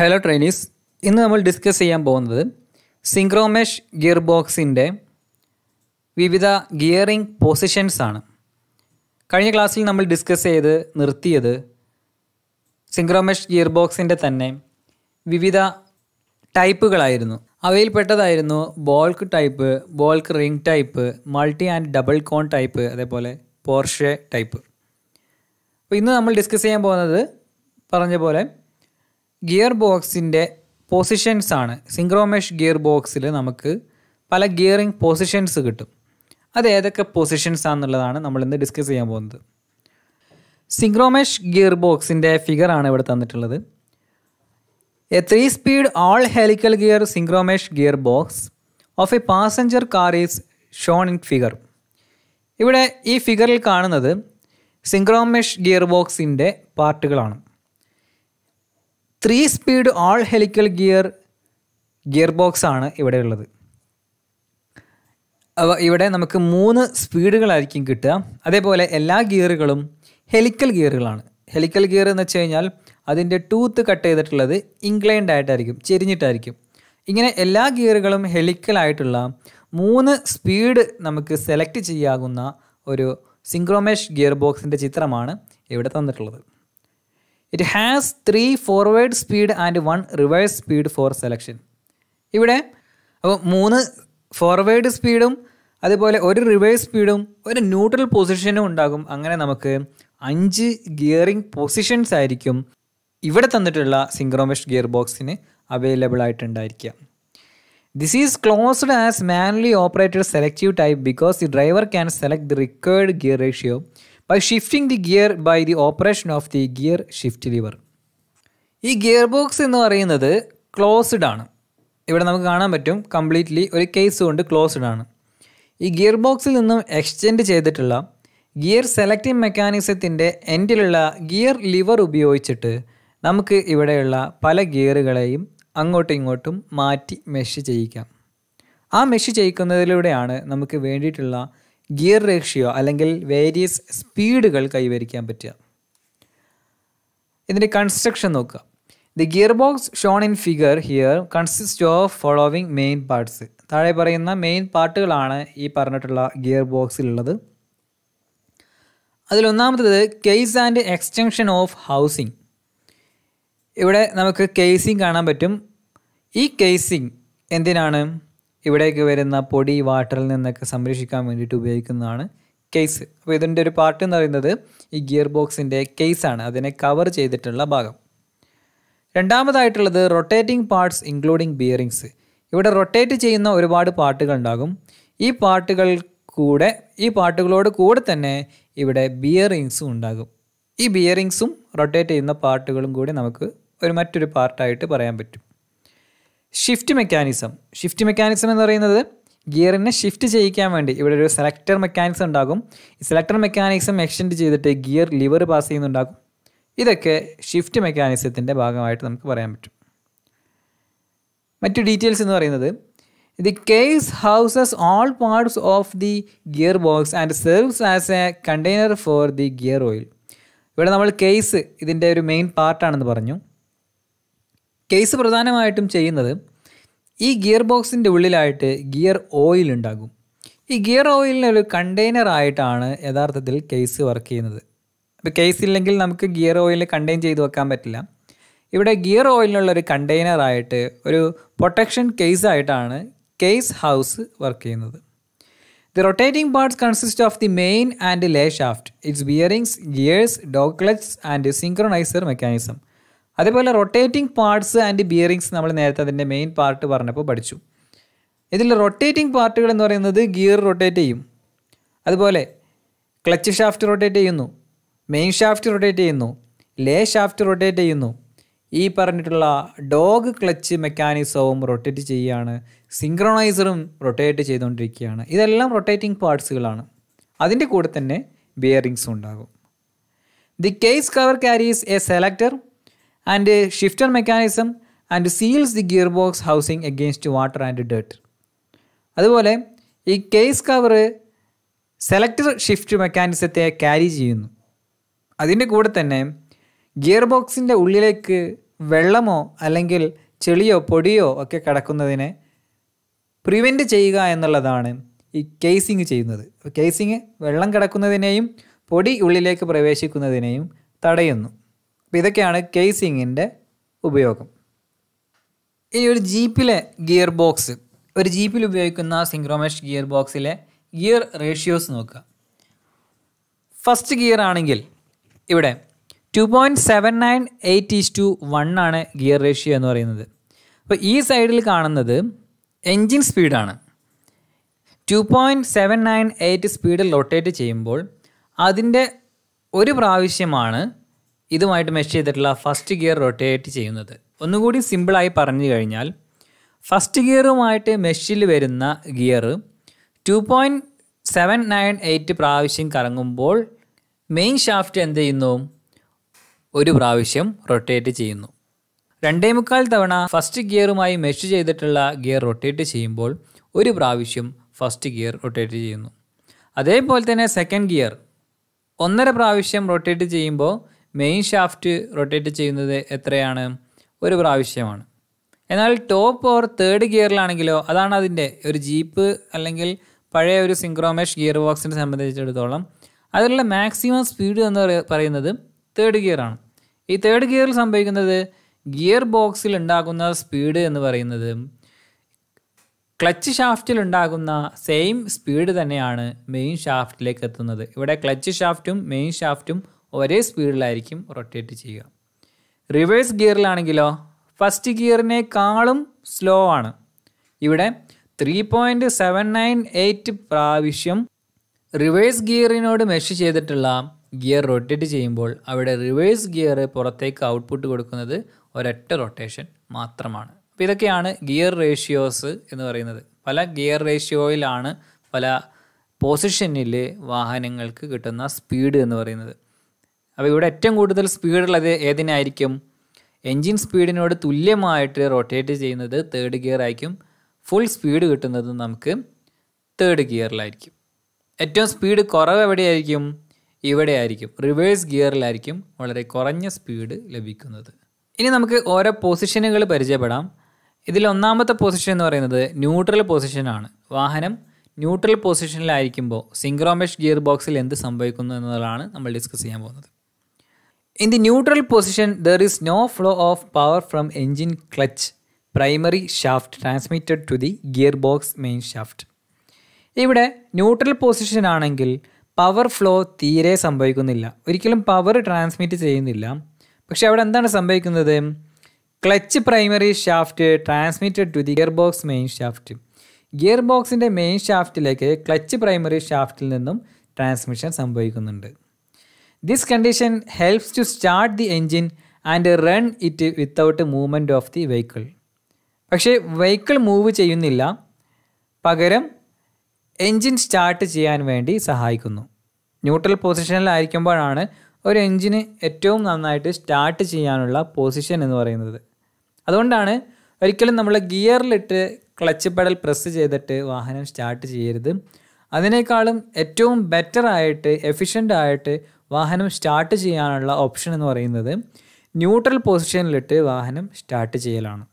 Hello trainees ഇന്ന് നമ്മൾ discuss ചെയ്യാൻ പോകുന്നത് സിങ്ക്രോമെഷ് ഗിയർ ബോക്സിൻ്റെ വിവിധ ഗിയറിംഗ് പൊസിഷൻസ് ആണ് കഴിഞ്ഞ ക്ലാസ്സിൽ നമ്മൾ ഡിസ്കസ് ചെയ്ത് നിർത്തിയത് സിങ്ക്രോമെഷ് ഗിയർ ബോക്സിൻ്റെ തന്നെ വിവിധ ടൈപ്പുകളായിരുന്നു അവയിൽ പെട്ടതായിരുന്നു baulk type baulk ring type multi and double cone type അതേപോലെ പോർഷെ ടൈപ്പ് അപ്പോൾ ഇന്ന് നമ്മൾ ഡിസ്കസ് ചെയ്യാൻ പോകുന്നത് പറഞ്ഞ പോലെ ഗിയർ ബോക്സിൻ്റെ പൊസിഷൻസ് ആണ് സിംഗ്രോമേഷ് ഗിയർ ബോക്സിൽ നമുക്ക് പല ഗിയറിംഗ് പൊസിഷൻസ് കിട്ടും അത് ഏതൊക്കെ പൊസിഷൻസ് ആണെന്നുള്ളതാണ് നമ്മൾ ഇന്ന് ഡിസ്കസ് ചെയ്യാൻ പോകുന്നത് സിംഗ്രോമേഷ് ഗിയർ ബോക്സിൻ്റെ ആണ് ഇവിടെ തന്നിട്ടുള്ളത് a three speed all helical gear synchromesh gear box of a passenger car is shown in figure ഇവിടെ ഈ ഫിഗറിൽ കാണുന്നത് സിംഗ്രോമേഷ് ഗിയർ ബോക്സിൻ്റെ പാർട്ടുകളാണ് three speed all helical gear gear box ആണ് ഇവിടെ ഉള്ളത് ഇവിടെ നമുക്ക് മൂന്ന് സ്പീഡുകളായിരിക്കും കിട്ടുക അതേപോലെ എല്ലാ ഗിയറുകളും ഹെലിക്കൽ ഗിയറുകളാണ് ഹെലിക്കൽ ഗിയർ എന്ന് വെച്ച് കഴിഞ്ഞാൽ അതിൻ്റെ ടൂത്ത് കട്ട് ചെയ്തിട്ടുള്ളത് ഇൻക്ലൈൻഡ് ആയിട്ടായിരിക്കും ചെരിഞ്ഞിട്ടായിരിക്കും ഇങ്ങനെ എല്ലാ ഗിയറുകളും ഹെലിക്കലായിട്ടുള്ള മൂന്ന് സ്പീഡ് നമുക്ക് സെലക്ട് ചെയ്യാകുന്ന ഒരു സിങ്ക്രോമേഷ് ഗിയർ ബോക്സിൻ്റെ ചിത്രമാണ് ഇവിടെ തന്നിട്ടുള്ളത് it has three forward speed and one reverse speed for selection ഇവിടെ അപ്പോൾ മൂന്ന് ഫോർവേഡ് സ്പീഡും അതുപോലെ ഒരു റിവേഴ്സ് സ്പീഡും ഒരു ന്യൂട്രൽ പൊസിഷനും ഉണ്ടാകും അങ്ങനെ നമുക്ക് അഞ്ച് ഗിയറിംഗ് പൊസിഷൻസ് ആയിരിക്കും ഇവിടെ തന്നിട്ടുള്ള സിംഗ്രോമെഷ് ഗിയർ ബോക്സിന് അവൈലബിൾ ആയിട്ടുണ്ടായിരിക്കുക this is closed as manually operated selective type because the driver can select the required gear ratio by shifting the gear by the operation of the gear shift lever ഈ gear box എന്ന് പറയുന്നത് closed ആണ് ഇവിടെ നമുക്ക് കാണാൻ പറ്റും completely ഒരു case കൊണ്ട് ക്ലോസ്ഡ് ആണ് ഈ ഗിയർ ബോക്സിൽ നിന്നും എക്സ്റ്റെൻഡ് ചെയ്തിട്ടുള്ള ഗിയർ സെലക്ടിംഗ് മെക്കാനിസത്തിൻ്റെ എൻഡിലുള്ള ഗിയർ ലിവർ ഉപയോഗിച്ചിട്ട് നമുക്ക് ഇവിടെയുള്ള പല ഗിയറുകളെയും അങ്ങോട്ടും ഇങ്ങോട്ടും മാറ്റി മെഷ് ചെയ്യിക്കാം ആ മെഷ് ചെയ്യിക്കുന്നതിലൂടെയാണ് നമുക്ക് വേണ്ടിയിട്ടുള്ള ഗിയർ റേഷ്യോ അല്ലെങ്കിൽ വേരിയസ് സ്പീഡുകൾ കൈവരിക്കാൻ പറ്റുക ഇതിൻ്റെ കൺസ്ട്രക്ഷൻ നോക്കുക the gear box shown in figure here consist of following main parts താഴെ പറയുന്ന മെയിൻ പാർട്ടുകളാണ് ഈ പറഞ്ഞിട്ടുള്ള ഗിയർ ബോക്സിലുള്ളത് അതിലൊന്നാമത്തേത് case and extension of housing ഇവിടെ നമുക്ക് കേസിംഗ് കാണാൻ പറ്റും ഈ കേസിംഗ് എന്തിനാണ് ഇവിടേക്ക് വരുന്ന പൊടി വാട്ടറിൽ നിന്നൊക്കെ സംരക്ഷിക്കാൻ വേണ്ടിയിട്ട് ഉപയോഗിക്കുന്നതാണ് കേസ് അപ്പോൾ ഇതിൻ്റെ ഒരു പാർട്ട് എന്ന് പറയുന്നത് ഈ ഗിയർ ബോക്സിൻ്റെ കേസാണ് അതിനെ കവർ ചെയ്തിട്ടുള്ള ഭാഗം രണ്ടാമതായിട്ടുള്ളത് റൊട്ടേറ്റിംഗ് പാർട്സ് ഇൻക്ലൂഡിംഗ് ബിയറിങ്സ് ഇവിടെ റൊട്ടേറ്റ് ചെയ്യുന്ന ഒരുപാട് പാർട്ടുകൾ ഉണ്ടാകും ഈ പാർട്ടുകൾ കൂടെ ഈ പാർട്ടുകളോട് കൂടെ തന്നെ ഇവിടെ ബിയറിങ്സും ഉണ്ടാകും ഈ ബിയറിങ്സും റൊട്ടേറ്റ് ചെയ്യുന്ന പാർട്ടുകളും കൂടി നമുക്ക് ഒരു മറ്റൊരു പാർട്ടായിട്ട് പറയാൻ പറ്റും ഷിഫ്റ്റ് മെക്കാനിസം ഷിഫ്റ്റ് മെക്കാനിസം എന്ന് പറയുന്നത് ഗിയറിനെ ഷിഫ്റ്റ് ചെയ്യിക്കാൻ വേണ്ടി ഇവിടെ ഒരു സെലക്ടർ മെക്കാനിസം ഉണ്ടാകും ഈ സെലക്ടർ മെക്കാനിസം എക്സ്റ്റെൻഡ് ചെയ്തിട്ട് ഗിയർ ലിവർ പാസ് ചെയ്യുന്നുണ്ടാകും ഇതൊക്കെ ഷിഫ്റ്റ് മെക്കാനിസത്തിൻ്റെ ഭാഗമായിട്ട് നമുക്ക് പറയാൻ പറ്റും മറ്റു ഡീറ്റെയിൽസ് എന്ന് പറയുന്നത് the case houses all parts of the gear box and serves as a container for the gear oil ഇവിടെ നമ്മൾ കേസ് ഇതിൻ്റെ ഒരു മെയിൻ പാർട്ടാണെന്ന് പറഞ്ഞു കേസ് പ്രധാനമായിട്ടും ചെയ്യുന്നത് ഈ ഗിയർ ബോക്സിൻ്റെ ഉള്ളിലായിട്ട് ഗിയർ ഓയിൽ ഉണ്ടാകും ഈ ഗിയർ ഓയിലിന് ഒരു കണ്ടെയ്നർ ആയിട്ടാണ് യഥാർത്ഥത്തിൽ കേസ് വർക്ക് ചെയ്യുന്നത് ഇപ്പോൾ കേസ് ഇല്ലെങ്കിൽ നമുക്ക് ഗിയർ ഓയിൽ കണ്ടെയ്ൻ ചെയ്ത് വെക്കാൻ പറ്റില്ല ഇവിടെ ഗിയർ ഓയിലിനുള്ള ഒരു കണ്ടെയ്നർ ആയിട്ട് ഒരു പ്രൊട്ടക്ഷൻ കേസ് ആയിട്ടാണ് കേസ് ഹൗസ് വർക്ക് ചെയ്യുന്നത് the rotating parts consist of the main and lay shaft its bearings gears dog clutches and synchronizer mechanism അതേപോലെ റൊട്ടേറ്റിംഗ് പാർട്സ് ആൻഡ് ബിയറിങ്സ് നമ്മൾ നേരത്തെ അതിൻ്റെ മെയിൻ പാർട്ട് പറഞ്ഞപ്പോൾ പഠിച്ചു ഇതിൽ റൊട്ടേറ്റിംഗ് പാർട്ടുകൾ എന്ന് പറയുന്നത് ഗിയർ റൊട്ടേറ്റ് ചെയ്യും അതുപോലെ ക്ലച്ച് ഷാഫ്റ്റ് റൊട്ടേറ്റ് ചെയ്യുന്നു മെയിൻ ഷാഫ്റ്റ് റൊട്ടേറ്റ് ചെയ്യുന്നു ലേ ഷാഫ്റ്റ് റൊട്ടേറ്റ് ചെയ്യുന്നു ഈ പറഞ്ഞിട്ടുള്ള ഡോഗ് ക്ലച്ച് മെക്കാനിസവും റൊട്ടേറ്റ് ചെയ്യുകയാണ് സിങ്ക്രണൈസറും റൊട്ടേറ്റ് ചെയ്തുകൊണ്ടിരിക്കുകയാണ് ഇതെല്ലാം റൊട്ടേറ്റിംഗ് പാർട്സുകളാണ് അതിൻ്റെ കൂടെ തന്നെ ബിയറിങ്സും ഉണ്ടാകും the case cover carries a selector and shifter mechanism and seals the gear box housing against water and dirt അതുപോലെ ഈ കേസ് കവറ് സെലക്ടർ ഷിഫ്റ്റ് മെക്കാനിസത്തെ ക്യാരി ചെയ്യുന്നു അതിൻ്റെ കൂടെ തന്നെ ഗിയർ ബോക്സിൻ്റെ ഉള്ളിലേക്ക് വെള്ളമോ അല്ലെങ്കിൽ ചെളിയോ പൊടിയോ ഒക്കെ കിടക്കുന്നതിനെ പ്രിവെൻറ്റ് ചെയ്യുക എന്നുള്ളതാണ് ഈ കേസിങ് ചെയ്യുന്നത് കേസിങ് വെള്ളം കിടക്കുന്നതിനെയും പൊടി ഉള്ളിലേക്ക് പ്രവേശിക്കുന്നതിനെയും തടയുന്നു അപ്പോൾ ഇതൊക്കെയാണ് കേസിങ്ങിൻ്റെ ഉപയോഗം ഇനി ഒരു ജീപ്പിലെ ഗിയർ ബോക്സ് ഒരു ജീപ്പിൽ ഉപയോഗിക്കുന്ന സിംഗ്രോമേഷ് ഗിയർ ബോക്സിലെ ഗിയർ റേഷ്യോസ് നോക്കുക ഫസ്റ്റ് ഗിയർ ആണെങ്കിൽ ഇവിടെ two point seven nine eight is to one ആണ് ഗിയർ റേഷ്യോ എന്ന് പറയുന്നത് അപ്പോൾ ഈ സൈഡിൽ കാണുന്നത് എൻജിൻ സ്പീഡാണ് two point seven nine eight സ്പീഡിൽ റൊട്ടേറ്റ് ചെയ്യുമ്പോൾ അതിൻ്റെ ഒരു പ്രാവശ്യമാണ് ഇതുമായിട്ട് മെഷ് ചെയ്തിട്ടുള്ള ഫസ്റ്റ് ഗിയർ റൊട്ടേറ്റ് ചെയ്യുന്നത് ഒന്നുകൂടി സിമ്പിളായി പറഞ്ഞു കഴിഞ്ഞാൽ ഫസ്റ്റ് ഗിയറുമായിട്ട് മെഷിൽ വരുന്ന gear two point seven nine eight പ്രാവശ്യം കറങ്ങുമ്പോൾ മെയിൻ ഷാഫ്റ്റ് എന്ത് ചെയ്യുന്നു ഒരു പ്രാവശ്യം റൊട്ടേറ്റ് ചെയ്യുന്നു രണ്ടേ മുക്കാൽ തവണ ഫസ്റ്റ് ഗിയറുമായി മെഷ് ചെയ്തിട്ടുള്ള ഗിയർ റൊട്ടേറ്റ് ചെയ്യുമ്പോൾ ഒരു പ്രാവശ്യം ഫസ്റ്റ് ഗിയർ റൊട്ടേറ്റ് ചെയ്യുന്നു അതേപോലെ തന്നെ സെക്കൻഡ് ഗിയർ ഒന്നര പ്രാവശ്യം റൊട്ടേറ്റ് ചെയ്യുമ്പോൾ മെയിൻ ഷാഫ്റ്റ് റൊട്ടേറ്റ് ചെയ്യുന്നത് എത്രയാണ് ഒരു പ്രാവശ്യമാണ് എന്നാൽ ടോപ്പ് ഓർ തേർഡ് ഗിയറിലാണെങ്കിലോ അതാണ് അതിൻ്റെ ഒരു ജീപ്പ് അല്ലെങ്കിൽ പഴയ ഒരു സിങ്ക്രോമേഷ് ഗിയർ ബോക്സിനെ സംബന്ധിച്ചിടത്തോളം അതിലുള്ള മാക്സിമം സ്പീഡ് എന്ന് പറയുന്നത് തേർഡ് ഗിയറാണ് ഈ തേർഡ് ഗിയറിൽ സംഭവിക്കുന്നത് ഗിയർ ബോക്സിൽ ഉണ്ടാകുന്ന സ്പീഡ് എന്ന് പറയുന്നത് ക്ലച്ച് ഷാഫ്റ്റിൽ ഉണ്ടാകുന്ന സെയിം സ്പീഡ് തന്നെയാണ് മെയിൻ ഷാഫ്റ്റിലേക്ക് എത്തുന്നത് ഇവിടെ ക്ലച്ച് ഷാഫ്റ്റും മെയിൻ ഷാഫ്റ്റും ഒരേ സ്പീഡിലായിരിക്കും റൊട്ടേറ്റ് ചെയ്യുക റിവേഴ്സ് ഗിയറിലാണെങ്കിലോ ഫസ്റ്റ് ഗിയറിനേക്കാളും സ്ലോ ആണ് ഇവിടെ three point seven nine eight പ്രാവശ്യം റിവേഴ്സ് ഗിയറിനോട് മെഷ് ചെയ്തിട്ടുള്ള ഗിയർ റൊട്ടേറ്റ് ചെയ്യുമ്പോൾ അവിടെ റിവേഴ്സ് ഗിയർ പുറത്തേക്ക് ഔട്ട്പുട്ട് കൊടുക്കുന്നത് ഒരൊറ്റ റൊട്ടേഷൻ മാത്രമാണ് അപ്പോൾ ഇതൊക്കെയാണ് ഗിയർ റേഷ്യോസ് എന്ന് പറയുന്നത് പല ഗിയർ റേഷ്യോയിലാണ് പല പൊസിഷനിൽ വാഹനങ്ങൾക്ക് കിട്ടുന്ന സ്പീഡ് എന്ന് പറയുന്നത് അപ്പോൾ ഇവിടെ ഏറ്റവും കൂടുതൽ സ്പീഡുള്ളത് ഏതിനായിരിക്കും എൻജിൻ സ്പീഡിനോട് തുല്യമായിട്ട് റൊട്ടേറ്റ് ചെയ്യുന്നത് തേർഡ് ഗിയർ ആയിരിക്കും ഫുൾ സ്പീഡ് കിട്ടുന്നത് നമുക്ക് തേർഡ് ഗിയറിലായിരിക്കും ഏറ്റവും സ്പീഡ് കുറവ് എവിടെയായിരിക്കും ഇവിടെ ആയിരിക്കും റിവേഴ്സ് ഗിയറിലായിരിക്കും വളരെ കുറഞ്ഞ സ്പീഡ് ലഭിക്കുന്നത് ഇനി നമുക്ക് ഓരോ പൊസിഷനുകൾ പരിചയപ്പെടാം ഇതിൽ ഒന്നാമത്തെ പൊസിഷൻ എന്ന് പറയുന്നത് ന്യൂട്രൽ പൊസിഷനാണ് വാഹനം ന്യൂട്രൽ പൊസിഷനിലായിരിക്കുമ്പോൾ സിംഗ്രോമേഷ് ഗിയർ ബോക്സിൽ എന്ത് സംഭവിക്കുന്നു എന്നതാണ് നമ്മൾ ഡിസ്കസ് ചെയ്യാൻ പോകുന്നത് the neutral position there there no flow of power from engine clutch primary shaft transmitted to the gear box main shaft ഇവിടെ ന്യൂട്രൽ പൊസിഷൻ ആണെങ്കിൽ പവർ ഫ്ലോ തീരെ സംഭവിക്കുന്നില്ല ഒരിക്കലും പവർ ട്രാൻസ്മിറ്റ് ചെയ്യുന്നില്ല പക്ഷെ അവിടെ എന്താണ് സംഭവിക്കുന്നത് clutch primary shaft transmitted to the gear box main shaft gear ബോക്സിൻ്റെ മെയിൻ ഷാഫ്റ്റിലേക്ക് ക്ലച്ച് പ്രൈമറി ഷാഫ്റ്റിൽ നിന്നും ട്രാൻസ്മിഷൻ സംഭവിക്കുന്നുണ്ട് This condition helps to start the engine and run it without movement of the vehicle പക്ഷേ വെഹിക്കിൾ മൂവ് ചെയ്യുന്നില്ല പകരം engine start ചെയ്യാൻ വേണ്ടി സഹായിക്കുന്നു ന്യൂട്രൽ പൊസിഷനിലായിരിക്കുമ്പോഴാണ് ഒരു എൻജിന് ഏറ്റവും നന്നായിട്ട് സ്റ്റാർട്ട് ചെയ്യാനുള്ള പൊസിഷൻ എന്ന് പറയുന്നത് അതുകൊണ്ടാണ് ഒരിക്കലും നമ്മൾ ഗിയറിലിട്ട് ക്ലച്ച് പെടൽ പ്രസ് ചെയ്തിട്ട് വാഹനം സ്റ്റാർട്ട് ചെയ്യരുത് അതിനേക്കാളും ഏറ്റവും ബെറ്റർ ആയിട്ട് എഫിഷ്യൻ്റ് ആയിട്ട് വാഹനം സ്റ്റാർട്ട് ചെയ്യാനുള്ള ഓപ്ഷൻ എന്ന് പറയുന്നത് ന്യൂട്രൽ പൊസിഷനിലിട്ട് വാഹനം സ്റ്റാർട്ട് ചെയ്യലാണ്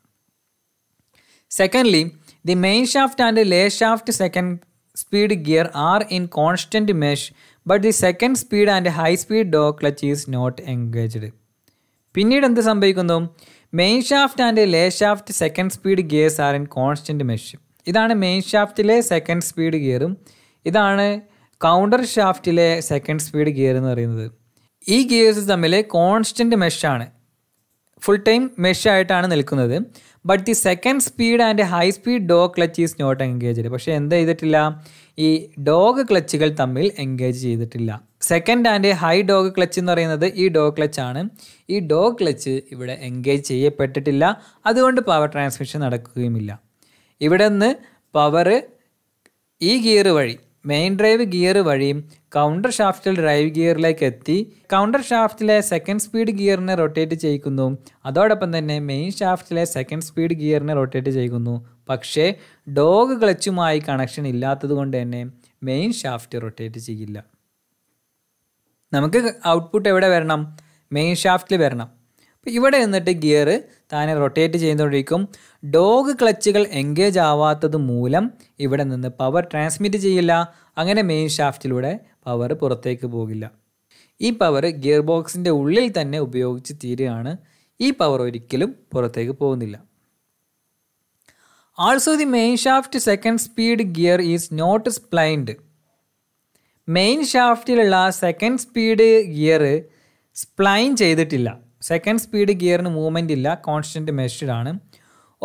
secondly the main shaft and lay shaft second speed gear are in constant mesh but the second speed and high speed dog clutch is not engaged പിന്നീട് എന്ത് സംഭവിക്കുന്നു main shaft and lay shaft second speed gears are in constant mesh ഇതാണ് main ഷാഫ്റ്റിലെ second speed ഗിയറും ഇതാണ് counter ഷാഫ്റ്റിലെ second speed gear എന്ന് പറയുന്നത് ഈ ഗിയേഴ്സ് തമ്മിൽ കോൺസ്റ്റൻറ്റ് മെഷാണ് ഫുൾ ടൈം മെഷായിട്ടാണ് നിൽക്കുന്നത് but the second speed and high speed dog clutch is not engaged പക്ഷേ എന്ത് ചെയ്തിട്ടില്ല ഈ ഡോഗ് ക്ലച്ചുകൾ തമ്മിൽ എൻഗേജ് ചെയ്തിട്ടില്ല second and high dog clutch എന്ന് പറയുന്നത് ഈ ഡോഗ് ക്ലച്ച് ആണ് ഈ ഡോഗ് ക്ലച്ച് ഇവിടെ എൻഗേജ് ചെയ്യപ്പെട്ടിട്ടില്ല അതുകൊണ്ട് പവർ ട്രാൻസ്മിഷൻ നടക്കുകയുമില്ല ഇവിടെ നിന്ന് പവർ ഈ ഗിയർ വഴി മെയിൻ ഡ്രൈവ് ഗിയർ വഴിയും കൗണ്ടർ ഷാഫ്റ്റിൽ ഡ്രൈവ് ഗിയറിലേക്ക് എത്തി കൗണ്ടർ ഷാഫ്റ്റിലെ സെക്കൻഡ് സ്പീഡ് ഗിയറിനെ റൊട്ടേറ്റ് ചെയ്യിക്കുന്നു അതോടൊപ്പം തന്നെ മെയിൻ ഷാഫ്റ്റിലെ സെക്കൻഡ് സ്പീഡ് ഗിയറിനെ റൊട്ടേറ്റ് ചെയ്യിക്കുന്നു പക്ഷേ ഡോഗ് ക്ലച്ചുമായി കണക്ഷൻ ഇല്ലാത്തതുകൊണ്ട് തന്നെ മെയിൻ ഷാഫ്റ്റ് റൊട്ടേറ്റ് ചെയ്യില്ല നമുക്ക് ഔട്ട്പുട്ട് എവിടെ വരണം മെയിൻ ഷാഫ്റ്റിൽ വരണം ഇവിടെ നിന്നിട്ട് ഗിയർ താനെ റൊട്ടേറ്റ് ചെയ്തുകൊണ്ടിരിക്കും ഡോഗ് ക്ലച്ചുകൾ എൻഗേജ് ആവാത്തത് മൂലം ഇവിടെ നിന്ന് പവർ ട്രാൻസ്മിറ്റ് ചെയ്യില്ല അങ്ങനെ മെയിൻ ഷാഫ്റ്റിലൂടെ പവർ പുറത്തേക്ക് പോകില്ല ഈ പവർ ഗിയർ ബോക്സിൻ്റെ ഉള്ളിൽ തന്നെ ഉപയോഗിച്ച് തീരുകയാണ് ഈ പവർ ഒരിക്കലും പുറത്തേക്ക് പോകുന്നില്ല also the main shaft second speed gear is not splined main ഷാഫ്റ്റിലുള്ള സെക്കൻഡ് സ്പീഡ് ഗിയർ സ്പ്ലൈൻ ചെയ്തിട്ടില്ല സെക്കൻഡ് സ്പീഡ് ഗിയറിന് മൂവ്മെൻ്റ് ഇല്ല കോൺസ്റ്റൻറ്റ് മെഷർഡ് ആണ്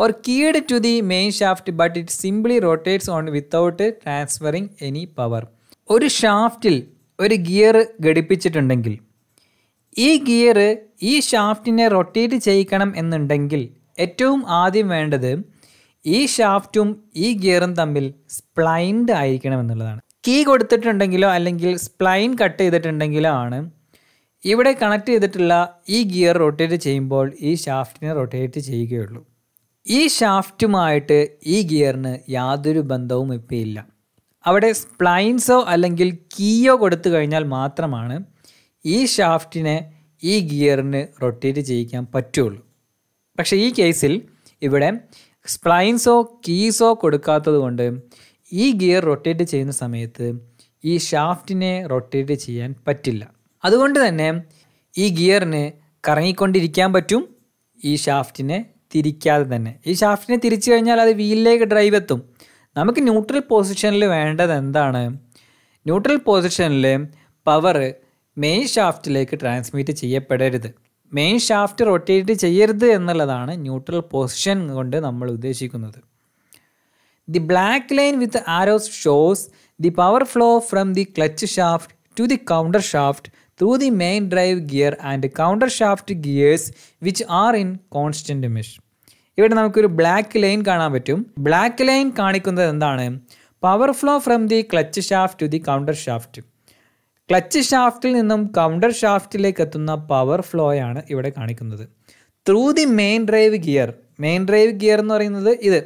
or keyed to the main shaft but it simply rotates on without transferring any power ഒരു ഷാഫ്റ്റിൽ ഒരു gear ഘടിപ്പിച്ചിട്ടുണ്ടെങ്കിൽ ഈ gear ഈ ഷാഫ്റ്റിനെ റൊട്ടേറ്റ് ചെയ്യിക്കണം എന്നുണ്ടെങ്കിൽ ഏറ്റവും ആദ്യം വേണ്ടത് ഈ ഷാഫ്റ്റും ഈ ഗിയറും തമ്മിൽ സ്പ്ലൈൻഡ് ആയിരിക്കണം എന്നുള്ളതാണ് കീ കൊടുത്തിട്ടുണ്ടെങ്കിലോ അല്ലെങ്കിൽ സ്പ്ലൈൻ കട്ട് ചെയ്തിട്ടുണ്ടെങ്കിലോ ആണ് ഇവിടെ കണക്ട് ചെയ്തിട്ടുള്ള ഈ ഗിയർ റൊട്ടേറ്റ് ചെയ്യുമ്പോൾ ഈ ഷാഫ്റ്റിനെ റൊട്ടേറ്റ് ചെയ്യുകയുള്ളൂ ഈ ഷാഫ്റ്റുമായിട്ട് ഈ ഗിയറിന് യാതൊരു ബന്ധവും ഇപ്പോൾ ഇല്ല അവിടെ സ്പ്ലൈൻസോ അല്ലെങ്കിൽ കീയോ കൊടുത്തു കഴിഞ്ഞാൽ മാത്രമാണ് ഈ ഷാഫ്റ്റിനെ ഈ ഗിയറിന് റൊട്ടേറ്റ് ചെയ്യിക്കാൻ പറ്റുള്ളൂ പക്ഷേ ഈ കേസിൽ ഇവിടെ സ്പ്ലൈൻസോ കീസോ കൊടുക്കാത്തത് കൊണ്ട് ഈ ഗിയർ റൊട്ടേറ്റ് ചെയ്യുന്ന സമയത്ത് ഈ ഷാഫ്റ്റിനെ റൊട്ടേറ്റ് ചെയ്യാൻ പറ്റില്ല അതുകൊണ്ട് തന്നെ ഈ ഗിയറിന് കറങ്ങിക്കൊണ്ടിരിക്കാൻ പറ്റും ഈ ഷാഫ്റ്റിനെ തിരിക്കാതെ തന്നെ ഈ ഷാഫ്റ്റിനെ തിരിച്ചു കഴിഞ്ഞാൽ അത് വീലിലേക്ക് ഡ്രൈവ് എത്തും നമുക്ക് ന്യൂട്രൽ പൊസിഷനിൽ വേണ്ടത് എന്താണ് ന്യൂട്രൽ പൊസിഷനിൽ പവർ മെയിൻ ഷാഫ്റ്റിലേക്ക് ട്രാൻസ്മിറ്റ് ചെയ്യപ്പെടരുത് മെയിൻ ഷാഫ്റ്റ് റൊട്ടേറ്റ് ചെയ്യരുത് എന്നുള്ളതാണ് ന്യൂട്രൽ പൊസിഷൻ കൊണ്ട് നമ്മൾ ഉദ്ദേശിക്കുന്നത് the black line with arrows shows the power flow from the clutch shaft to the counter shaft through the main drive gear and counter shaft gears which are in constant mesh. ഇവിടെ നമുക്കൊരു black line കാണാൻ പറ്റും black line കാണിക്കുന്നത് എന്താണ് power flow from the clutch shaft to the counter shaft clutch ഷാഫ്റ്റിൽ നിന്നും counter ഷാഫ്റ്റിലേക്ക് എത്തുന്ന പവർ ഫ്ലോയാണ് ഇവിടെ കാണിക്കുന്നത് through the main drive gear main drive gear എന്ന് പറയുന്നത് ഇത്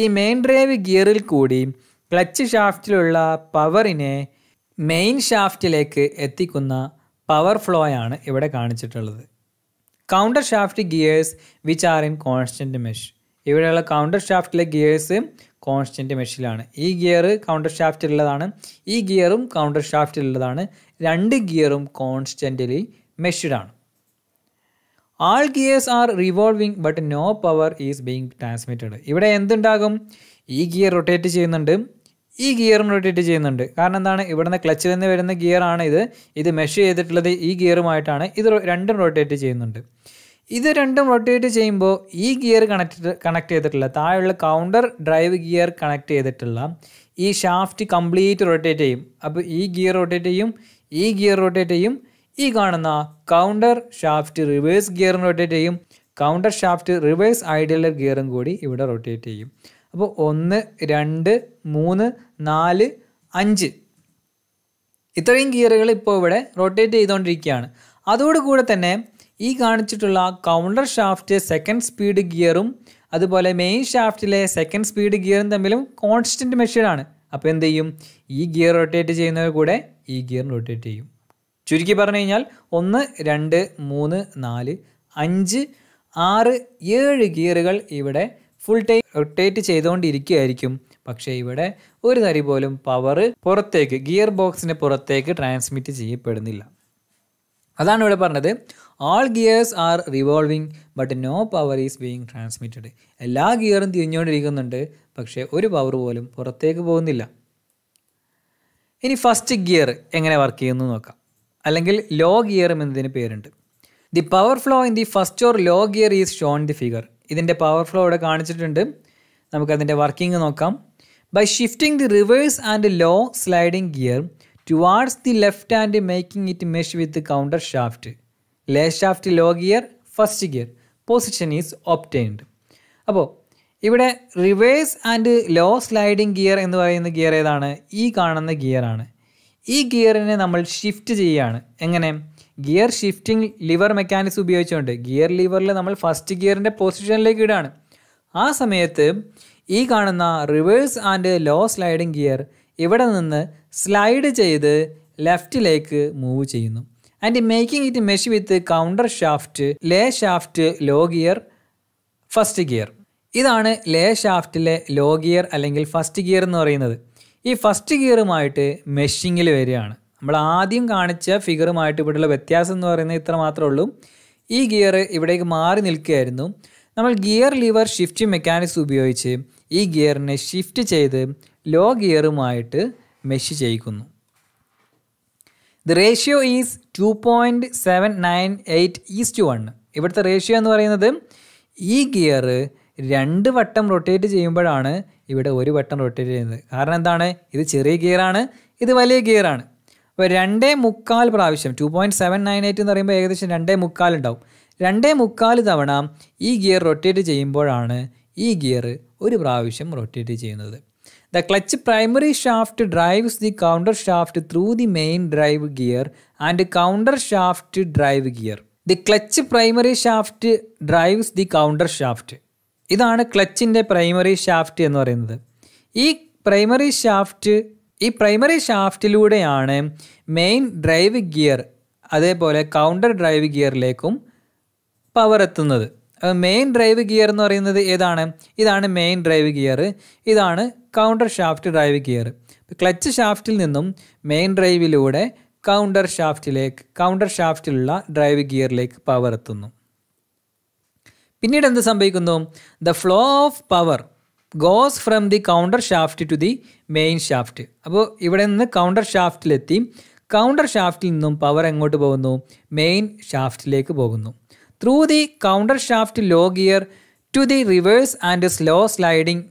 ഈ മെയിൻ ഡ്രൈവ് ഗിയറിൽ കൂടി ക്ലച്ച് ഷാഫ്റ്റിലുള്ള പവറിനെ മെയിൻ ഷാഫ്റ്റിലേക്ക് എത്തിക്കുന്ന പവർ ഫ്ലോ ആണ് ഇവിടെ കാണിച്ചിട്ടുള്ളത് counter shaft gears which are in constant mesh ഇവിടെയുള്ള കൗണ്ടർ ഷാഫ്റ്റിലെ ഗിയേഴ്സ് കോൺസ്റ്റൻറ്റ് മെഷിലാണ് ഈ ഗിയർ കൗണ്ടർ ഷാഫ്റ്റിലുള്ളതാണ് ഈ ഗിയറും കൗണ്ടർ ഷാഫ്റ്റിലുള്ളതാണ് രണ്ട് ഗിയറും കോൺസ്റ്റൻ്റലി ആണ് all gears are revolving but no power is being transmitted ഇവിടെ എന്തുണ്ടാകും ഈ ഗിയർ റൊട്ടേറ്റ് ചെയ്യുന്നുണ്ട് ഈ ഗിയറും റൊട്ടേറ്റ് ചെയ്യുന്നുണ്ട് കാരണം എന്താണ് ഇവിടുന്ന് ക്ലച്ചിൽ നിന്ന് വരുന്ന ഗിയറാണ് ഇത് ഇത് മെഷ് ചെയ്തിട്ടുള്ളത് ഈ ഗിയറുമായിട്ടാണ് ഇത് രണ്ടും റൊട്ടേറ്റ് ചെയ്യുന്നുണ്ട് ഇത് രണ്ടും റൊട്ടേറ്റ് ചെയ്യുമ്പോൾ ഈ ഗിയർ കണക്ട് കണക്ട് ചെയ്തിട്ടുള്ള താഴെയുള്ള കൗണ്ടർ ഡ്രൈവ് ഗിയർ കണക്ട് ചെയ്തിട്ടുള്ള ഈ ഷാഫ്റ്റ് കംപ്ലീറ്റ് റൊട്ടേറ്റ് ചെയ്യും അപ്പോൾ ഈ ഗിയർ റൊട്ടേറ്റ് ചെയ്യും ഈ ഗിയർ റൊട്ടേറ്റ് ചെയ്യും ഈ കാണുന്ന കൗണ്ടർ ഷാഫ്റ്റ് റിവേഴ്സ് ഗിയറും റൊട്ടേറ്റ് ചെയ്യും കൗണ്ടർ ഷാഫ്റ്റ് റിവേഴ്സ് ഐഡിയൽ ഗിയറും കൂടി ഇവിടെ റൊട്ടേറ്റ് ചെയ്യും അപ്പോൾ ഒന്ന് രണ്ട് മൂന്ന് നാല് അഞ്ച് ഇത്രയും ഗിയറുകൾ ഇപ്പോൾ ഇവിടെ റൊട്ടേറ്റ് ചെയ്തുകൊണ്ടിരിക്കുകയാണ് അതോടുകൂടെ തന്നെ ഈ കാണിച്ചിട്ടുള്ള കൗണ്ടർ ഷാഫ്റ്റ് സെക്കൻഡ് സ്പീഡ് ഗിയറും അതുപോലെ മെയിൻ ഷാഫ്റ്റിലെ സെക്കൻഡ് സ്പീഡ് ഗിയറും തമ്മിലും കോൺസ്റ്റൻറ്റ് മെഷീനാണ് അപ്പോൾ എന്ത് ചെയ്യും ഈ ഗിയർ റൊട്ടേറ്റ് ചെയ്യുന്നവർ കൂടെ ഈ ഗിയർ റൊട്ടേറ്റ് ചെയ്യും ചുരുക്കി പറഞ്ഞു കഴിഞ്ഞാൽ ഒന്ന് രണ്ട് മൂന്ന് നാല് അഞ്ച് ആറ് ഏഴ് ഗിയറുകൾ ഇവിടെ ഫുൾ ടൈം റൊട്ടേറ്റ് ചെയ്തുകൊണ്ടിരിക്കുകയായിരിക്കും പക്ഷേ ഇവിടെ ഒരു തരി പോലും പവർ പുറത്തേക്ക് ഗിയർ ബോക്സിന് പുറത്തേക്ക് ട്രാൻസ്മിറ്റ് ചെയ്യപ്പെടുന്നില്ല അതാണ് ഇവിടെ പറഞ്ഞത് all gears are revolving but no power is being transmitted എല്ലാ ഗിയറും തിരിഞ്ഞുകൊണ്ടിരിക്കുന്നുണ്ട് പക്ഷേ ഒരു പവർ പോലും പുറത്തേക്ക് പോകുന്നില്ല ഇനി ഫസ്റ്റ് ഗിയർ എങ്ങനെ വർക്ക് ചെയ്യുന്നു നോക്കാം അല്ലെങ്കിൽ ലോ ഗിയറും എന്നതിന് പേരുണ്ട് the power flow in the first or low gear is shown the figure ഇതിൻ്റെ പവർ ഫ്ലോ ഇവിടെ കാണിച്ചിട്ടുണ്ട് നമുക്കതിൻ്റെ വർക്കിംഗ് നോക്കാം by shifting the reverse and low sliding gear towards the left and making it mesh with counter shaft lay shaft low gear first gear position is obtained അപ്പോൾ ഇവിടെ reverse and low sliding gear എന്ന് പറയുന്ന gear ഏതാണ് ഈ കാണുന്ന ഗിയറാണ് ഈ ഗിയറിനെ നമ്മൾ shift ചെയ്യുകയാണ് എങ്ങനെ ഗിയർ ഷിഫ്റ്റിംഗ് ലിവർ മെക്കാനിക്സ് ഉപയോഗിച്ചുകൊണ്ട് ഗിയർ ലിവറിൽ നമ്മൾ ഫസ്റ്റ് ഗിയറിൻ്റെ പൊസിഷനിലേക്ക് ഇടാണ് ആ സമയത്ത് ഈ കാണുന്ന reverse and low sliding gear ഇവിടെ നിന്ന് സ്ലൈഡ് ചെയ്ത് ലെഫ്റ്റിലേക്ക് മൂവ് ചെയ്യുന്നു and making it mesh with counter shaft lay shaft low gear first gear ഇതാണ് ലേ ഷാഫ്റ്റിലെ ലോ ഗിയർ അല്ലെങ്കിൽ ഫസ്റ്റ് ഗിയർ എന്ന് പറയുന്നത് ഈ ഫസ്റ്റ് ഗിയറുമായിട്ട് മെഷിങ്ങിൽ വരികയാണ് നമ്മൾ ആദ്യം കാണിച്ച ഫിഗറുമായിട്ട് ഇവിടെയുള്ള വ്യത്യാസം എന്ന് പറയുന്നത് ഇത്ര മാത്രമേ ഉള്ളൂ ഈ ഗിയർ ഇവിടേക്ക് മാറി നിൽക്കുകയായിരുന്നു നമ്മൾ ഗിയർ ലിവർ ഷിഫ്റ്റ് മെക്കാനിക്സ് ഉപയോഗിച്ച് ഈ ഗിയറിനെ ഷിഫ്റ്റ് ചെയ്ത് ലോ ഗിയറുമായിട്ട് മെഷ് ചെയ്യിക്കുന്നു the ratio is two point seven nine eight is to one ഇവിടുത്തെ റേഷ്യോ എന്ന് പറയുന്നത് ഈ ഗിയർ രണ്ട് വട്ടം റൊട്ടേറ്റ് ചെയ്യുമ്പോഴാണ് ഇവിടെ ഒരു വട്ടം റൊട്ടേറ്റ് ചെയ്യുന്നത് കാരണം എന്താണ് ഇത് ചെറിയ ഗിയറാണ് ഇത് വലിയ ഗിയറാണ് അപ്പോൾ രണ്ടേ മുക്കാൽ പ്രാവശ്യം two point seven nine eight എന്ന് പറയുമ്പോൾ ഏകദേശം രണ്ടേ മുക്കാൽ ഉണ്ടാവും രണ്ടേ മുക്കാൽ തവണ ഈ ഗിയർ റൊട്ടേറ്റ് ചെയ്യുമ്പോഴാണ് ഈ ഗിയർ ഒരു പ്രാവശ്യം റൊട്ടേറ്റ് ചെയ്യുന്നത് the clutch primary shaft drives the counter shaft through the main drive gear and counter shaft drive gear the clutch primary shaft drives the counter shaft ഇതാണ് ക്ലച്ചിൻ്റെ പ്രൈമറി ഷാഫ്റ്റ് എന്ന് പറയുന്നത് ഈ പ്രൈമറി ഷാഫ്റ്റ് ഈ primary ഷാഫ്റ്റിലൂടെയാണ് main drive gear അതേപോലെ counter drive ഗിയറിലേക്കും power എത്തുന്നത് മെയിൻ ഡ്രൈവ് ഗിയർ എന്ന് പറയുന്നത് ഏതാണ് ഇതാണ് മെയിൻ ഡ്രൈവ് ഗിയർ ഇതാണ് counter shaft drive gear clutch ഷാഫ്റ്റിൽ നിന്നും മെയിൻ ഡ്രൈവിലൂടെ കൗണ്ടർ ഷാഫ്റ്റിലേക്ക് കൗണ്ടർ ഷാഫ്റ്റിലുള്ള ഡ്രൈവ് ഗിയറിലേക്ക് പവർ എത്തുന്നു പിന്നീട് എന്ത് സംഭവിക്കുന്നു the flow of power goes from the counter shaft to the main shaft അപ്പോൾ ഇവിടെ നിന്ന് കൗണ്ടർ ഷാഫ്റ്റിലെത്തി കൗണ്ടർ ഷാഫ്റ്റിൽ നിന്നും പവർ എങ്ങോട്ട് പോകുന്നു മെയിൻ ഷാഫ്റ്റിലേക്ക് പോകുന്നു through the counter shaft low gear to the reverse and slow sliding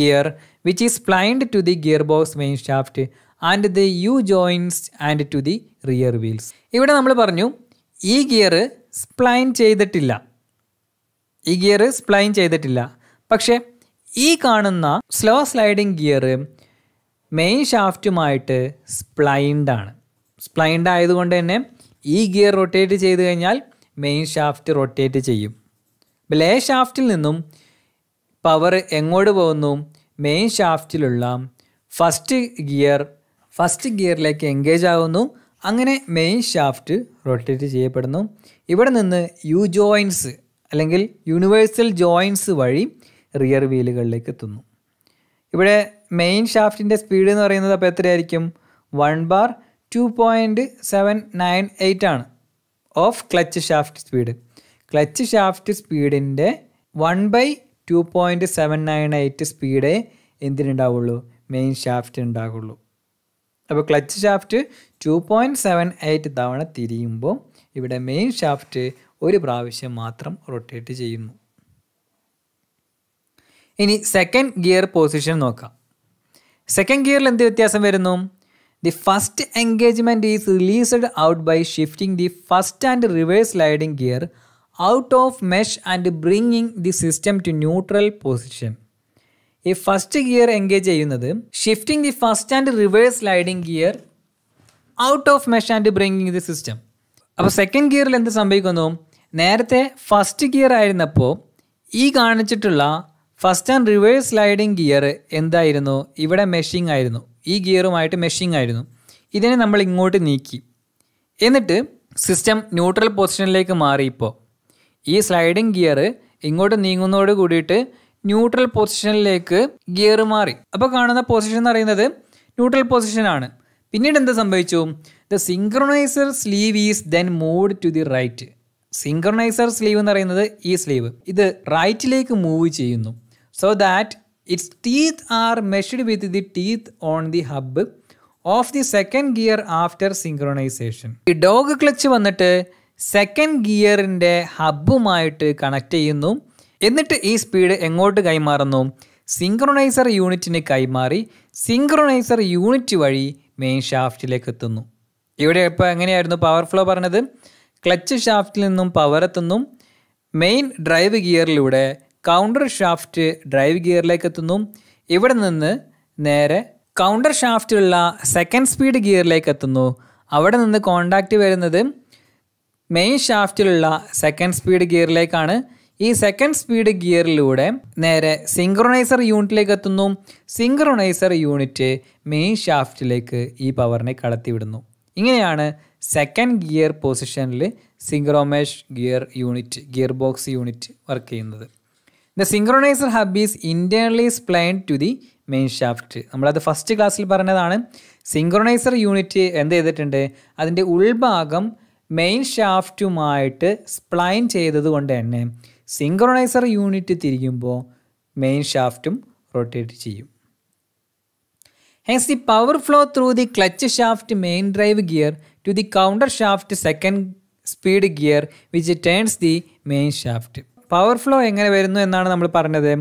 gear which is splined to the gear box main shaft and the U joints and to the rear wheels ഇവിടെ നമ്മൾ പറഞ്ഞു ഈ gear spline ചെയ്തിട്ടില്ല ഈ gear spline ചെയ്തിട്ടില്ല പക്ഷേ ഈ കാണുന്ന സ്ലോ സ്ലൈഡിംഗ് ഗിയർ മെയിൻ ഷാഫ്റ്റുമായിട്ട് സ്പ്ലൈൻഡ് ആണ് സ്പ്ലൈൻഡ് ആയതുകൊണ്ട് തന്നെ ഈ ഗിയർ റൊട്ടേറ്റ് ചെയ്ത് കഴിഞ്ഞാൽ മെയിൻ ഷാഫ്റ്റ് റൊട്ടേറ്റ് ചെയ്യും ബ്ലേ ഷാഫ്റ്റിൽ നിന്നും പവർ എങ്ങോട്ട് പോകുന്നു മെയിൻ ഷാഫ്റ്റിലുള്ള ഫസ്റ്റ് ഗിയർ ഫസ്റ്റ് ഗിയറിലേക്ക് എൻഗേജ് ആകുന്നു അങ്ങനെ മെയിൻ ഷാഫ്റ്റ് റൊട്ടേറ്റ് ചെയ്യപ്പെടുന്നു ഇവിടെ നിന്ന് യു ജോയിൻസ് അല്ലെങ്കിൽ യൂണിവേഴ്സൽ ജോയിൻസ് വഴി റിയർ വീലുകളിലേക്ക് എത്തുന്നു ഇവിടെ മെയിൻ ഷാഫ്റ്റിൻ്റെ സ്പീഡ് എന്ന് പറയുന്നത് അപ്പോൾ എത്രയായിരിക്കും one bar two point seven nine eight ആണ് of clutch shaft speed clutch shaft സ്പീഡിൻ്റെ one by two point seven nine eight സ്പീഡേ എന്തിനുണ്ടാവുള്ളൂ മെയിൻ ഷാഫ്റ്റ് ഉണ്ടാകുള്ളൂ അപ്പോൾ clutch shaft two point seven eight തവണ തിരിയുമ്പോൾ ഇവിടെ മെയിൻ ഷാഫ്റ്റ് ഒരു പ്രാവശ്യം മാത്രം റൊട്ടേറ്റ് ചെയ്യുന്നു ഇനി സെക്കൻഡ് ഗിയർ പൊസിഷൻ നോക്കാം സെക്കൻഡ് ഗിയറിൽ എന്ത് വ്യത്യാസം വരുന്നു the first engagement is released out by shifting the first and reverse sliding gear out of mesh and bringing the system to neutral position ഈ ഫസ്റ്റ് ഗിയർ എൻഗേജ് ചെയ്യുന്നത് shifting the first and reverse sliding gear out of mesh and bringing the system അപ്പോൾ second ഗിയറിൽ എന്ത് സംഭവിക്കുന്നു നേരത്തെ first gear ആയിരുന്നപ്പോൾ ഈ കാണിച്ചിട്ടുള്ള first and reverse sliding gear എന്തായിരുന്നു ഇവിടെ മെഷിങ് ആയിരുന്നു ഈ ഗിയറുമായിട്ട് മെഷിങ് ആയിരുന്നു ഇതിനെ നമ്മൾ ഇങ്ങോട്ട് നീക്കി എന്നിട്ട് സിസ്റ്റം ന്യൂട്രൽ പൊസിഷനിലേക്ക് മാറി ഇപ്പോൾ ഈ സ്ലൈഡിംഗ് ഗിയർ ഇങ്ങോട്ട് നീങ്ങുന്നതോട് കൂടിയിട്ട് ന്യൂട്രൽ പൊസിഷനിലേക്ക് ഗിയർ മാറി അപ്പോൾ കാണുന്ന പൊസിഷൻ എന്ന് പറയുന്നത് ന്യൂട്രൽ പൊസിഷനാണ് പിന്നീട് എന്താ സംഭവിച്ചു the synchroniser sleeve is then move to the right synchroniser sleeve എന്ന് പറയുന്നത് ഈ സ്ലീവ് ഇത് റൈറ്റിലേക്ക് മൂവ് ചെയ്യുന്നു so that its teeth are measured with the teeth on the hub of the second gear after synchronisation ഈ dog clutch വന്നിട്ട് second ഗിയറിൻ്റെ ഹബ്ബുമായിട്ട് കണക്ട് ചെയ്യുന്നു എന്നിട്ട് ഈ സ്പീഡ് എങ്ങോട്ട് കൈമാറുന്നു സിങ്ക്രണൈസർ യൂണിറ്റിന് കൈമാറി സിങ്ക്രണൈസർ യൂണിറ്റ് വഴി മെയിൻ ഷാഫ്റ്റിലേക്ക് എത്തുന്നു ഇവിടെ ഇപ്പോൾ എങ്ങനെയായിരുന്നു പവർ ഫ്ലോ പറഞ്ഞത് ക്ലച്ച് ഷാഫ്റ്റിൽ നിന്നും പവർ എത്തുന്നു മെയിൻ ഡ്രൈവ് ഗിയറിലൂടെ കൗണ്ടർ ഷാഫ്റ്റ് ഡ്രൈവ് ഗിയറിലേക്ക് എത്തുന്നു ഇവിടെ നിന്ന് നേരെ കൗണ്ടർ ഷാഫ്റ്റിലുള്ള സെക്കൻഡ് സ്പീഡ് ഗിയറിലേക്ക് എത്തുന്നു അവിടെ നിന്ന് കോണ്ടാക്റ്റ് വരുന്നത് മെയിൻ ഷാഫ്റ്റിലുള്ള സെക്കൻഡ് സ്പീഡ് ഗിയറിലേക്കാണ് ഈ സെക്കൻഡ് സ്പീഡ് ഗിയറിലൂടെ നേരെ സിങ്ക്രണൈസർ യൂണിറ്റിലേക്ക് എത്തുന്നു സിങ്ക്രണൈസർ യൂണിറ്റ് മെയിൻ ഷാഫ്റ്റിലേക്ക് ഈ പവറിനെ കടത്തിവിടുന്നു ഇങ്ങനെയാണ് സെക്കൻഡ് ഗിയർ പൊസിഷനിൽ synchromesh gear unit gear box unit work ചെയ്യുന്നത് the synchroniser hub is internally spline to the main shaft നമ്മളത് ഫസ്റ്റ് ക്ലാസ്സിൽ പറഞ്ഞതാണ് സിങ്ക്രണൈസർ യൂണിറ്റ് എന്ത് ചെയ്തിട്ടുണ്ട് അതിൻ്റെ ഉൾഭാഗം മെയിൻ ഷാഫ്റ്റുമായിട്ട് സ്പ്ലൈൻ ചെയ്തതുകൊണ്ട് തന്നെ സിങ്ക്രണൈസർ യൂണിറ്റ് തിരിയുമ്പോൾ മെയിൻ ഷാഫ്റ്റും റൊട്ടേറ്റ് ചെയ്യും hence the power flow through the clutch shaft main drive gear to the counter shaft second speed gear which turns the main shaft power flow എങ്ങനെ വരുന്നു എന്നാണ് നമ്മൾ പറഞ്ഞത്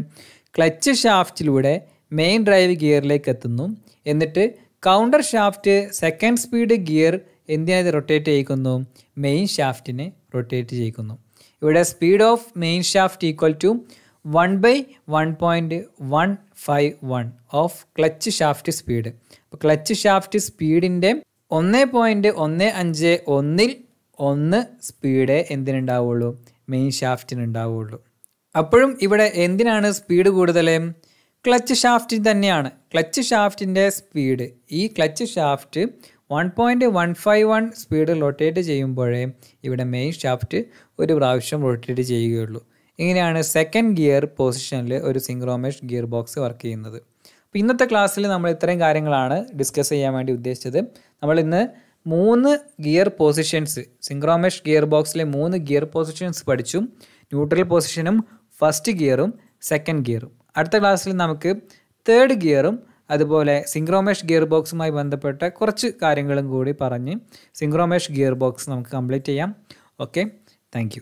ക്ലച്ച് ഷാഫ്റ്റിലൂടെ മെയിൻ ഡ്രൈവ് ഗിയറിലേക്ക് എത്തുന്നു എന്നിട്ട് counter shaft second speed gear എന്തിനായി റൊട്ടേറ്റ് ചെയ്യിക്കുന്നു മെയിൻ ഷാഫ്റ്റിനെ റൊട്ടേറ്റ് ചെയ്യിക്കുന്നു ഇവിടെ speed of main shaft equal to one by one point one five one of clutch shaft speed അപ്പോൾ ക്ലച്ച് ഷാഫ്റ്റ് സ്പീഡിൻ്റെ ഒന്ന് പോയിൻറ്റ് ഒന്ന് അഞ്ച് ഒന്നിൽ ഒന്ന് സ്പീഡ് എന്തിനുണ്ടാവുള്ളൂ മെയിൻ ഷാഫ്റ്റിന് ഉണ്ടാവുകയുള്ളൂ അപ്പോഴും ഇവിടെ എന്തിനാണ് സ്പീഡ് കൂടുതൽ ക്ലച്ച് ഷാഫ്റ്റിന് തന്നെയാണ് ക്ലച്ച് ഷാഫ്റ്റിൻ്റെ സ്പീഡ് ഈ clutch shaft one point one five one speed rotate ചെയ്യുമ്പോഴേ ഇവിടെ മെയിൻ ഷാഫ്റ്റ് ഒരു പ്രാവശ്യം റൊട്ടേറ്റ് ചെയ്യുകയുള്ളൂ ഇങ്ങനെയാണ് സെക്കൻഡ് ഗിയർ പൊസിഷനിൽ ഒരു സിംഗ്രോമേഷ് ഗിയർ ബോക്സ് വർക്ക് ചെയ്യുന്നത് അപ്പോൾ ഇന്നത്തെ ക്ലാസ്സിൽ നമ്മൾ ഇത്രയും കാര്യങ്ങളാണ് ഡിസ്കസ് ചെയ്യാൻ വേണ്ടി ഉദ്ദേശിച്ചത് നമ്മൾ ഇന്ന് മൂന്ന് ഗിയർ പൊസിഷൻസ് സിംഗ്രോമേഷ് ഗിയർ ബോക്സിലെ മൂന്ന് ഗിയർ പൊസിഷൻസ് പഠിച്ചു ന്യൂട്രൽ പൊസിഷനും ഫസ്റ്റ് ഗിയറും സെക്കൻഡ് ഗിയറും അടുത്ത ക്ലാസ്സിൽ നമുക്ക് തേർഡ് ഗിയറും അതുപോലെ സിംഗ്രോമേഷ് ഗിയർ ബോക്സുമായി ബന്ധപ്പെട്ട കുറച്ച് കാര്യങ്ങളും കൂടി പറഞ്ഞ് സിംഗ്രോമേഷ് ഗിയർ ബോക്സ് നമുക്ക് കംപ്ലീറ്റ് ചെയ്യാം ഓക്കെ താങ്ക്